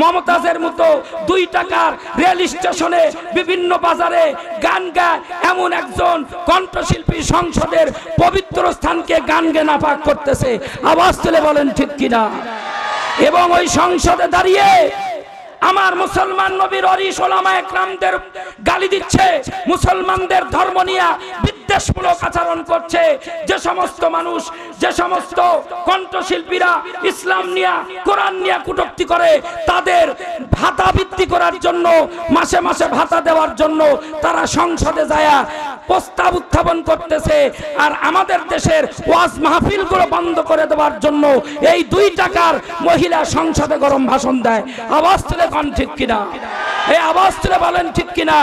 মমতাজের মতো দুই টাকার রেল স্টেশনে বিভিন্ন বাজারে গান গায় এমন একজন কণ্ঠশিল্পী সংসদের পবিত্র স্থানকে গান গে পাক করতেছে আওয়াজ তুলে বলেন ঠিক কিনা এবং ওই সংসদে দাঁড়িয়ে আমার মুসলমান নবীর অরিস ওলামা একরামদের গালি দিচ্ছে মুসলমানদের ধর্ম নিয়ে দেশমূলক আচরণ করছে যে সমস্ত মানুষ যে সমস্ত কণ্ঠশিল্পীরা ইসলাম নিয়া কোরআন নিয়া কুটক্তি করে তাদের ভাতা বৃদ্ধি করার জন্য মাসে মাসে ভাতা দেওয়ার জন্য তারা সংসদে যায় প্রস্তাব উত্থাপন করতেছে আর আমাদের দেশের ওয়াজ মাহফিলগুলো বন্ধ করে দেওয়ার জন্য এই দুই টাকার মহিলা সংসদে গরম ভাষণ দেয় আওয়াজ তুলে কন ঠিক কিনা এই আওয়াজ তুলে বলেন ঠিক কিনা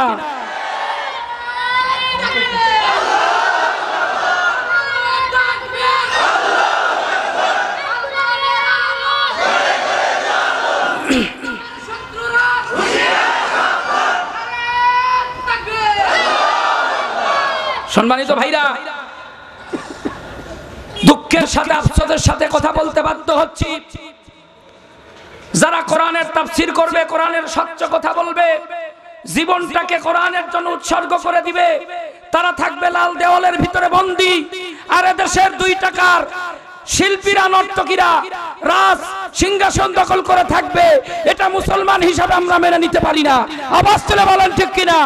সম্মানিত ভাইরা দুঃখের সাথে আফসোসের সাথে কথা বলতে বাধ্য হচ্ছি যারা কোরআনের তাফসির করবে কোরআনের সত্য কথা বলবে জীবনটাকে কোরআনের জন্য উৎসর্গ করে দিবে তারা থাকবে লাল দেওয়ালের ভিতরে বন্দি আর দেশের দুই টাকার শিল্পীরা নর্তকীরা রাজ সিংহাসন দখল করে থাকবে এটা মুসলমান হিসাবে আমরা মেনে নিতে পারি না আবাস তুলে বলেন ঠিক কিনা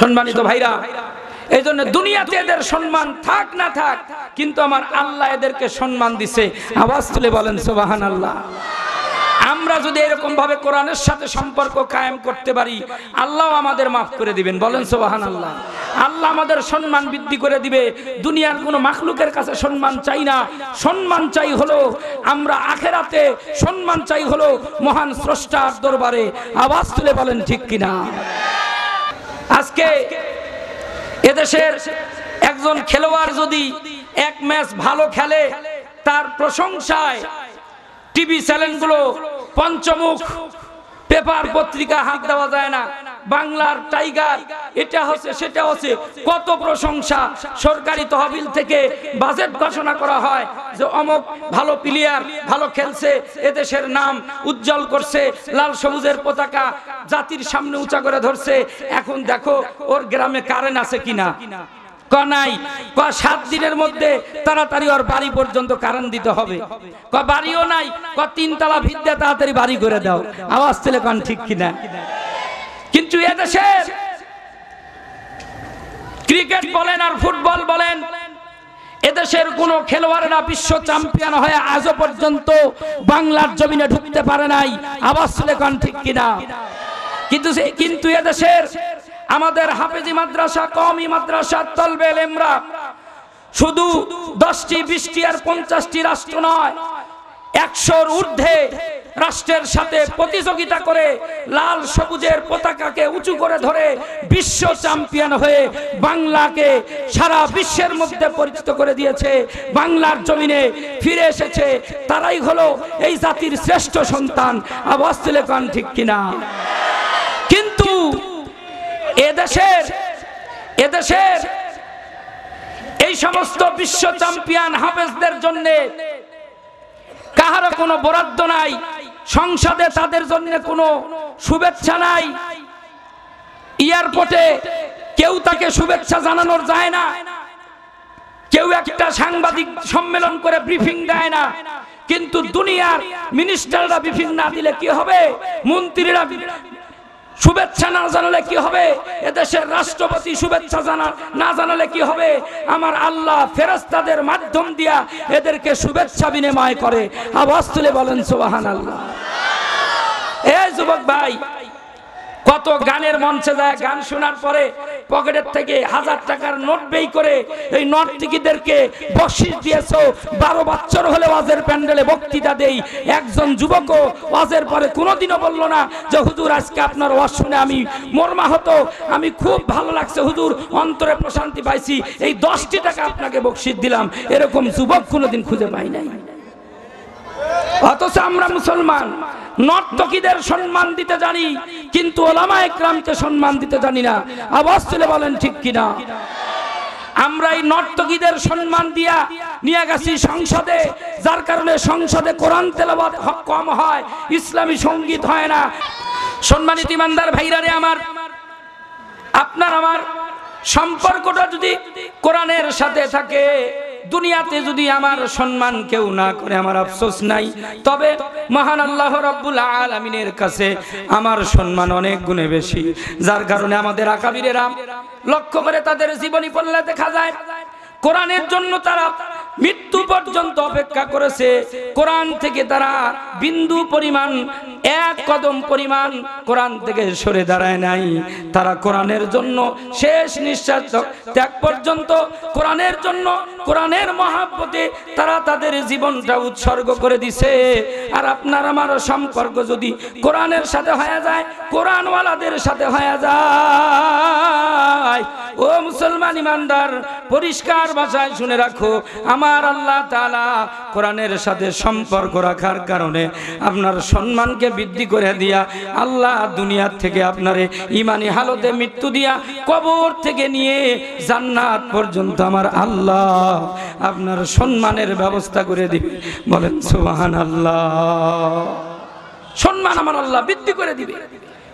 সম্মানিত ভাইরা এই জন্য দুনিয়াতে এদের সম্মান থাক না থাক কিন্তু আমার আল্লাহ এদেরকে সম্মান দিছে আওয়াজ তুলে বলেন সোবাহান আল্লাহ আমরা যদি এরকম ভাবে কোরআনের সাথে সম্পর্ক কায়েম করতে পারি আল্লাহ আমাদের মাফ করে দিবেন বলেন সোবাহান আল্লাহ আল্লাহ আমাদের সম্মান বৃদ্ধি করে দিবে দুনিয়ার কোনো মাখলুকের কাছে সম্মান চাই না সম্মান চাই হলো আমরা আখেরাতে সম্মান চাই হলো মহান স্রষ্টার দরবারে আওয়াজ তুলে বলেন ঠিক কিনা আজকে এদেশের একজন খেলোয়াড় যদি এক ম্যাচ ভালো খেলে তার প্রশংসায় টিভি চ্যানেলগুলো পঞ্চমুখ পেপার পত্রিকা হাত দেওয়া যায় না বাংলার টাইগার এটা হচ্ছে সেটা হচ্ছে কত প্রশংসা সরকারি তহবিল থেকে বাজেট ঘোষণা করা হয় যে অমক ভালো প্লেয়ার ভালো খেলছে এদেশের নাম উজ্জ্বল করছে লাল সবুজের পতাকা জাতির সামনে উঁচা করে ধরছে এখন দেখো ওর গ্রামে কারেন্ট আছে কিনা কনাই ক সাত দিনের মধ্যে তাড়াতাড়ি ওর বাড়ি পর্যন্ত কারেন্ট দিতে হবে ক বাড়িও নাই ক তিনতলা ভিত্তে তাড়াতাড়ি বাড়ি করে দাও আওয়াজ তেলে কন ঠিক কিনা কিন্তু এদেশে ক্রিকেট বলেন আর ফুটবল বলেন এদেশের কোনো খেলোয়াড়রা বিশ্ব চ্যাম্পিয়ন হয়ে আজ পর্যন্ত বাংলার জমিনে ঢুকতে পারে নাই আবাস লেখন ঠিক কিনা কিন্তু কিন্তু এদেশের আমাদের হাফেজি মাদ্রাসা কমি মাদ্রাসা তলবে এমরা শুধু দশটি বিশটি আর পঞ্চাশটি রাষ্ট্র নয় একশোর ঊর্ধ্বে রাষ্ট্রের সাথে প্রতিযোগিতা করে লাল সবুজের পতাকাকে উঁচু করে ধরে বিশ্ব চ্যাম্পিয়ন হয়ে বাংলাকে সারা বিশ্বের মধ্যে পরিচিত করে দিয়েছে বাংলার জমিনে ফিরে এসেছে তারাই হলো এই জাতির শ্রেষ্ঠ সন্তান আবাস তুলেকান ঠিক কিনা কিন্তু এদেশের এদেশের এই সমস্ত বিশ্ব চ্যাম্পিয়ন হাফেজদের জন্যে কাহারও কোনো বরাদ্দ নাই সংসদে তাদের জন্য কোনো শুভেচ্ছা নাই এয়ারপোর্টে কেউ তাকে শুভেচ্ছা জানানোর যায় না কেউ একটা সাংবাদিক সম্মেলন করে ব্রিফিং দেয় না কিন্তু দুনিয়ার মিনিস্টাররা ব্রিফিং না দিলে কি হবে মন্ত্রীরা শুভেচ্ছা না জানালে কি হবে এদেশের রাষ্ট্রপতি শুভেচ্ছা জানা না জানালে কি হবে আমার আল্লাহ ফেরস্তাদের মাধ্যম দিয়া এদেরকে শুভেচ্ছা বিনিময় করে আবাস তুলে বলেন সোহান আল্লাহ যুবক ভাই কত গানের মঞ্চে যায় গান শোনার পরে পকেটের থেকে হাজার টাকার নোট বেই করে এই নর্তকীদেরকে বকশিস দিয়েছ বারো বছর হলে ওয়াজের প্যান্ডেলে বক্তৃতা দেই একজন যুবকও ওয়াজের পরে কোনোদিনও বলল না যে হুজুর আজকে আপনার ওয়াজ শুনে আমি মর্মাহত আমি খুব ভালো লাগছে হুজুর অন্তরে প্রশান্তি পাইছি এই দশটি টাকা আপনাকে বকশিস দিলাম এরকম যুবক কোনোদিন খুঁজে পাই নাই অথচ আমরা মুসলমান নর্তকীদের সম্মান দিতে জানি কিন্তু ওলামা একরামকে সম্মান দিতে জানি না আবাস চলে বলেন ঠিক কিনা আমরা এই নর্তকীদের সম্মান দিয়া নিয়ে গেছি সংসদে যার কারণে সংসদে কোরআন তেলাবাদ কম হয় ইসলামী সঙ্গীত হয় না সম্মানিত ইমানদার রে আমার আপনার আমার সম্পর্কটা যদি কোরআনের সাথে থাকে দুনিয়াতে যদি আমার সম্মান কেউ না করে আমার আফসোস নাই তবে মহান আল্লাহ রব্বুল আলমিনের কাছে আমার সম্মান অনেক গুণে বেশি যার কারণে আমাদের আকাবিরেরা লক্ষ্য করে তাদের জীবনী পড়লে দেখা যায় কোরআনের জন্য তারা মৃত্যু পর্যন্ত অপেক্ষা করেছে কোরআন থেকে তারা বিন্দু পরিমাণ এক কদম পরিমাণ কোরআন থেকে সরে দাঁড়ায় নাই তারা কোরআনের জন্য শেষ নিঃশ্বাস ত্যাগ পর্যন্ত কোরআনের জন্য কোরআনের মহাব্বতে তারা তাদের জীবনটা উৎসর্গ করে দিছে আর আপনার আমার সম্পর্ক যদি কোরআনের সাথে হয়ে যায় কোরআনওয়ালাদের সাথে হয়ে যায় ও মুসলমান ইমানদার পরিষ্কার ভাষায় শুনে রাখো আমার আল্লাহ তালা কোরআনের সাথে সম্পর্ক রাখার কারণে আপনার সম্মানকে বৃদ্ধি করে দিয়া আল্লাহ দুনিয়ার থেকে আপনারে ইমানি হালতে মৃত্যু দিয়া কবর থেকে নিয়ে জান্নাত পর্যন্ত আমার আল্লাহ আপনার সম্মানের ব্যবস্থা করে দিবে বলেন সোহান আল্লাহ সম্মান আমার আল্লাহ বৃদ্ধি করে দিবে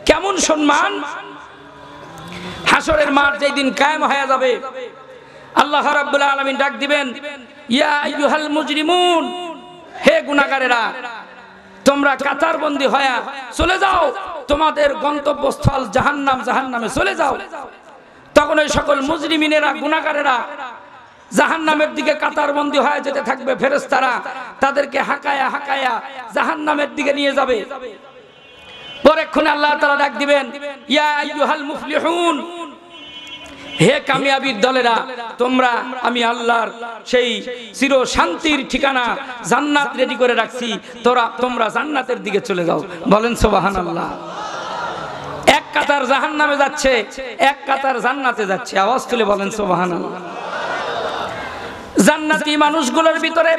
কেমন সম্মান হাসরের মাঠ যেই দিন কায়েম হয়ে যাবে আল্লাহ রাব্বুল আলামিন ডাক দিবেন ইয়া আইয়ুহাল মুজরিমুন হে গুনাহগারেরা তোমরা কাতারবন্দি হয়া চলে যাও তোমাদের গন্তব্যস্থল জাহান্নাম জাহান্নামে চলে যাও তখন ওই সকল মুজরিমিনেরা গুনাহগারেরা জাহান্নামের দিকে কাতারবন্দি হয়ে যেতে থাকবে ফেরেশতারা তাদেরকে হাকায়া হাকায়া জাহান্নামের দিকে নিয়ে যাবে পরেক্ষণে আল্লাহ ডাক দিবেন হে কামিয়াবির দলেরা তোমরা আমি আল্লাহর সেই চির শান্তির ঠিকানা জান্নাত রেডি করে রাখছি তোরা তোমরা জান্নাতের দিকে চলে যাও বলেন সোবাহান আল্লাহ এক কাতার জাহান নামে যাচ্ছে এক কাতার জান্নাতে যাচ্ছে আওয়াজ তুলে বলেন সোবাহান আল্লাহ জান্নাতি মানুষগুলোর ভিতরে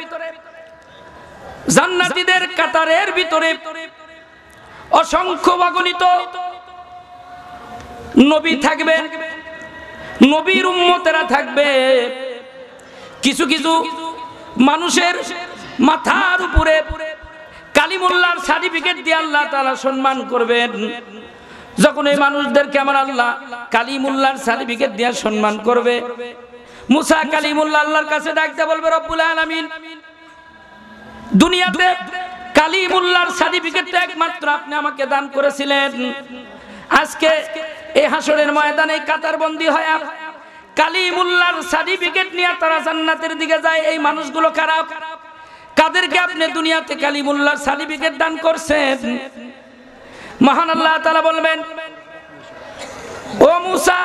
জান্নাতিদের কাতারের ভিতরে অসংখ্য বাগণিত নবী থাকবে নবীর উম্মতেরা থাকবে কিছু কিছু মানুষের মাথার উপরে কালিমুল্লার সার্টিফিকেট দিয়ে আল্লাহ তালা সম্মান করবেন যখন এই মানুষদেরকে আমার আল্লাহ কালিমুল্লার সার্টিফিকেট দিয়ে সম্মান করবে মুসা কালিমুল্লা আল্লাহর কাছে ডাকতে বলবে রব্বুল আলমিন দুনিয়াতে কালিমুল্লার সার্টিফিকেটটা একমাত্র আপনি আমাকে দান করেছিলেন আজকে এই হাসরের ময়দানে কাতারবন্দি হয় কালিমুল্লার সার্টিফিকেট নিয়ে তারা জান্নাতের দিকে যায় এই মানুষগুলো খারাপ কাদেরকে আপনি দুনিয়াতে কালিমুল্লার সার্টিফিকেট দান করছেন মহান আল্লাহ তাআলা বলবেন ও মুসা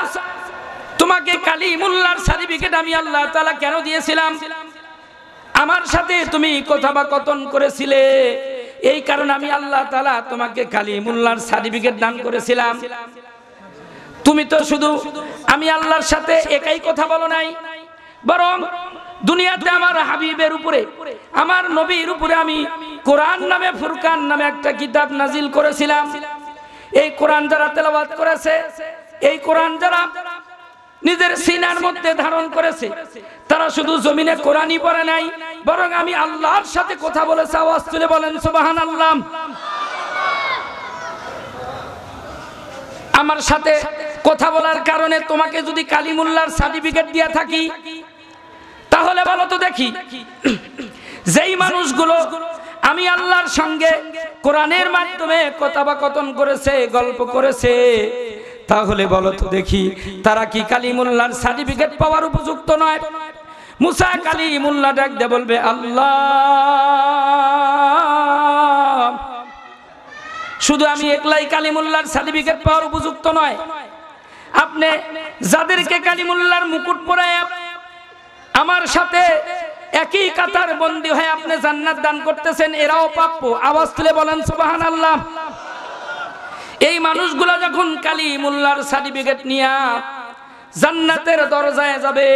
তোমাকে কালিমুল্লার সার্টিফিকেট আমি আল্লাহ তাআলা কেন দিয়েছিলাম আমার সাথে তুমি কথা বা কথন করেছিলে এই কারণে আমি আল্লাহ তালা তোমাকে খালি মুল্লার সার্টিফিকেট দান করেছিলাম তুমি তো শুধু আমি আল্লাহর সাথে একাই কথা বলো নাই বরং দুনিয়াতে আমার হাবিবের উপরে আমার নবীর উপরে আমি কোরআন নামে ফুরকান নামে একটা কিতাব নাজিল করেছিলাম এই কোরআন যারা তেলাবাদ করেছে এই কোরআন যারা নিজের সিনার মধ্যে ধারণ করেছে তারা শুধু জমিনে কোরআনই পড়ে নাই বরং আমি আল্লাহর সাথে কথা বলেছে আওয়াজ তুলে বলেন সুবাহান আল্লাহ আমার সাথে কথা বলার কারণে তোমাকে যদি কালিমুল্লার সার্টিফিকেট দিয়ে থাকি তাহলে বলো তো দেখি যেই মানুষগুলো আমি আল্লাহর সঙ্গে কোরআনের মাধ্যমে কথাবাকথন করেছে গল্প করেছে তাহলে বলো তো দেখি তারা কি কালিমুল্লার সার্টিফিকেট পাওয়ার উপযুক্ত নয় মুসা কালী মোল্লা ডাক দিয়ে বলবে আল্লাহ শুধু আমি একলাই কালিমুল্লার সার্টিফিকেট পাওয়ার উপযুক্ত নয় আপনি যাদেরকে কালিমুল্লার মুকুট পরে আমার সাথে একই কাতার বন্দি হয়ে আপনি জান্নাত দান করতেছেন এরাও প্রাপ্য আওয়াজ তুলে বলেন সুবাহান আল্লাহ এই মানুষগুলো যখন কালিমুল্লার সার্টিফিকেট নিয়ে জান্নাতের দরজায় যাবে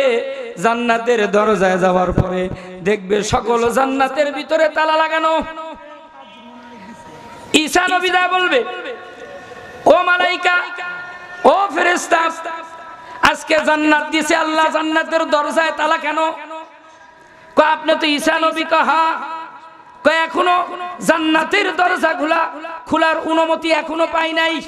জান্নাতের দরজায় যাওয়ার পরে দেখবে সকল জান্নাতের ভিতরে তালা লাগানো ঈশা নবী যা বলবে ও মালাইকা ও ফেরেস্তা আজকে জান্নাত দিছে আল্লাহ জান্নাতের দরজায় তালা কেন কো আপনি তো ঈশা নবী হা এখনো জান্নাতের দরজা খোলা খোলার অনুমতি এখনো পাই নাই